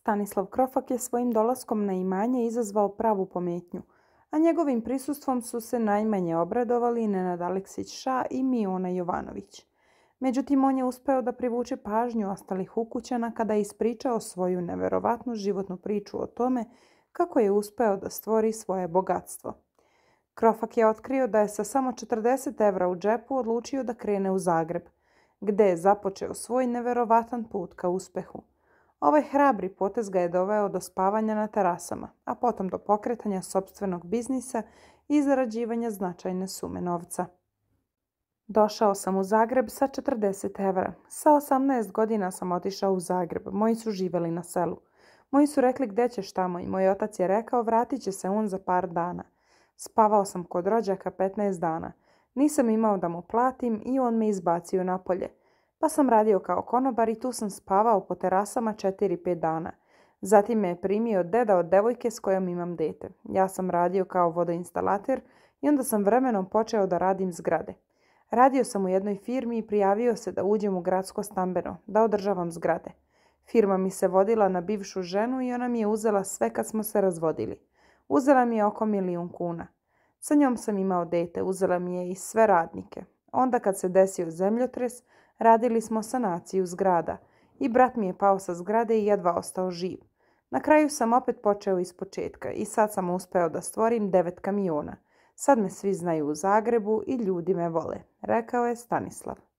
Stanislav Krofak je svojim dolaskom na imanje izazvao pravu pometnju, a njegovim prisustvom su se najmanje obradovali Nenad Aleksić Ša i Miona Jovanović. Međutim, on je uspeo da privuče pažnju ostalih ukućana kada je ispričao svoju neverovatnu životnu priču o tome kako je uspeo da stvori svoje bogatstvo. Krofak je otkrio da je sa samo 40 evra u džepu odlučio da krene u Zagreb, gde je započeo svoj neverovatan put ka uspehu – Ovaj hrabri potez ga je doveo do spavanja na terasama, a potom do pokretanja sobstvenog biznisa i zarađivanja značajne sume novca. Došao sam u Zagreb sa 40 evra. Sa 18 godina sam otišao u Zagreb. Moji su živeli na selu. Moji su rekli gdje ćeš tamo i moj otac je rekao vratit će se on za par dana. Spavao sam kod rođaka 15 dana. Nisam imao da mu platim i on me izbacio napolje pa sam radio kao konobar i tu sam spavao po terasama 4-5 dana. Zatim me je primio deda od devojke s kojom imam dete. Ja sam radio kao vodoinstalater i onda sam vremenom počeo da radim zgrade. Radio sam u jednoj firmi i prijavio se da uđem u gradsko stambeno, da održavam zgrade. Firma mi se vodila na bivšu ženu i ona mi je uzela sve kad smo se razvodili. Uzela mi je oko milijun kuna. Sa njom sam imao dete, uzela mi je i sve radnike. Onda kad se desio zemljotres, radili smo sanaciju zgrada i brat mi je pao sa zgrade i jedva ostao živ. Na kraju sam opet počeo iz početka i sad sam uspeo da stvorim devet kamiona. Sad me svi znaju u Zagrebu i ljudi me vole, rekao je Stanislav.